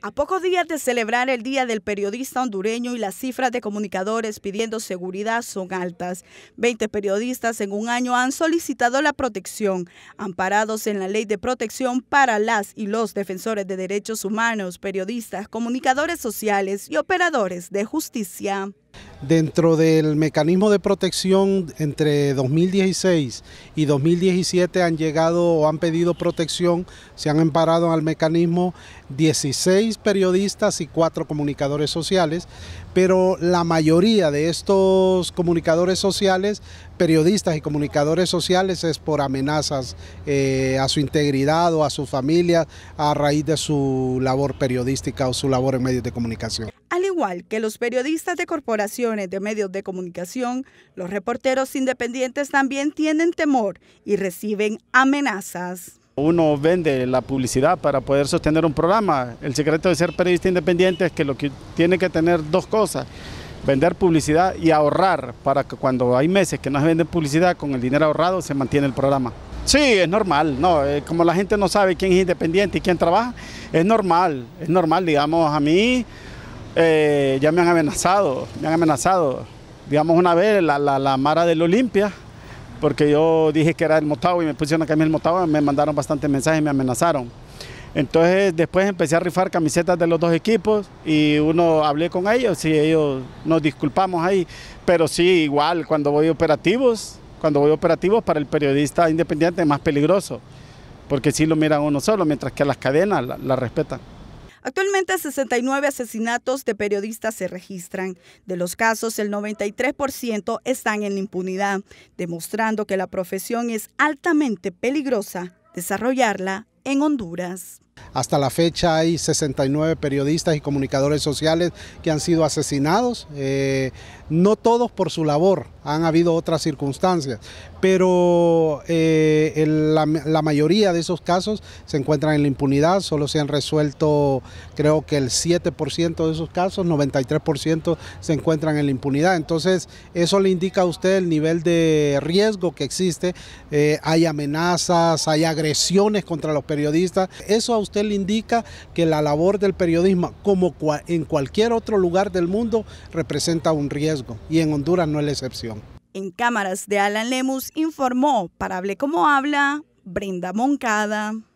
A pocos días de celebrar el Día del Periodista Hondureño y las cifras de comunicadores pidiendo seguridad son altas. 20 periodistas en un año han solicitado la protección, amparados en la Ley de Protección para las y los defensores de derechos humanos, periodistas, comunicadores sociales y operadores de justicia. Dentro del mecanismo de protección entre 2016 y 2017 han llegado o han pedido protección, se han emparado al mecanismo 16 periodistas y 4 comunicadores sociales, pero la mayoría de estos comunicadores sociales, periodistas y comunicadores sociales es por amenazas eh, a su integridad o a su familia a raíz de su labor periodística o su labor en medios de comunicación que los periodistas de corporaciones de medios de comunicación, los reporteros independientes también tienen temor y reciben amenazas. Uno vende la publicidad para poder sostener un programa. El secreto de ser periodista independiente es que lo que tiene que tener dos cosas, vender publicidad y ahorrar para que cuando hay meses que no se vende publicidad, con el dinero ahorrado se mantiene el programa. Sí, es normal, no, eh, como la gente no sabe quién es independiente y quién trabaja, es normal, es normal, digamos, a mí eh, ya me han amenazado, me han amenazado. Digamos una vez la, la, la Mara del Olimpia, porque yo dije que era el Motagua y me pusieron a cambiar el Motagua, me mandaron bastantes mensajes y me amenazaron. Entonces después empecé a rifar camisetas de los dos equipos y uno hablé con ellos y ellos nos disculpamos ahí, pero sí igual cuando voy operativos, cuando voy operativos para el periodista independiente es más peligroso, porque si lo miran uno solo, mientras que las cadenas la respetan. Actualmente 69 asesinatos de periodistas se registran. De los casos, el 93% están en la impunidad, demostrando que la profesión es altamente peligrosa desarrollarla en Honduras. Hasta la fecha hay 69 periodistas y comunicadores sociales que han sido asesinados, eh, no todos por su labor, han habido otras circunstancias, pero eh, la, mayoría de esos casos se encuentran en la impunidad, solo se han resuelto creo que el 7% de esos casos, 93% se encuentran en la impunidad, entonces eso le indica a usted el nivel de riesgo que existe, eh, hay amenazas, hay agresiones contra los periodistas, eso usted le indica que la labor del periodismo, como en cualquier otro lugar del mundo, representa un riesgo y en Honduras no es la excepción. En cámaras de Alan Lemus informó para Hable como habla Brenda Moncada.